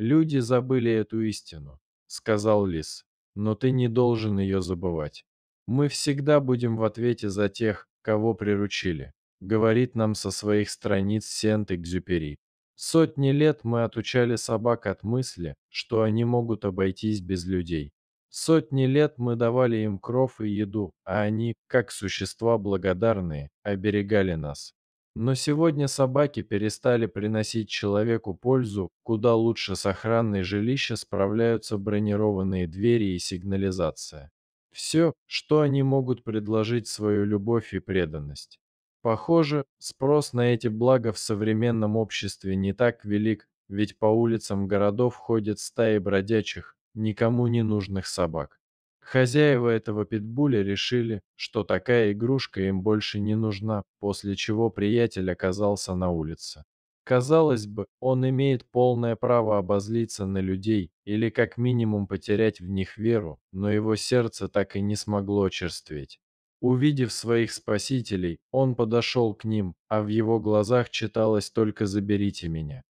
Люди забыли эту истину, сказал Лис, но ты не должен ее забывать. Мы всегда будем в ответе за тех, кого приручили, говорит нам со своих страниц Сент-Экзюпери. Сотни лет мы отучали собак от мысли, что они могут обойтись без людей. Сотни лет мы давали им кров и еду, а они, как существа благодарные, оберегали нас. Но сегодня собаки перестали приносить человеку пользу, куда лучше с охраной жилища справляются бронированные двери и сигнализация. Все, что они могут предложить свою любовь и преданность. Похоже, спрос на эти блага в современном обществе не так велик, ведь по улицам городов ходят стаи бродячих, никому не нужных собак. Хозяева этого питбуля решили, что такая игрушка им больше не нужна, после чего приятель оказался на улице. Казалось бы, он имеет полное право обозлиться на людей или как минимум потерять в них веру, но его сердце так и не смогло черстветь. Увидев своих спасителей, он подошел к ним, а в его глазах читалось «Только заберите меня».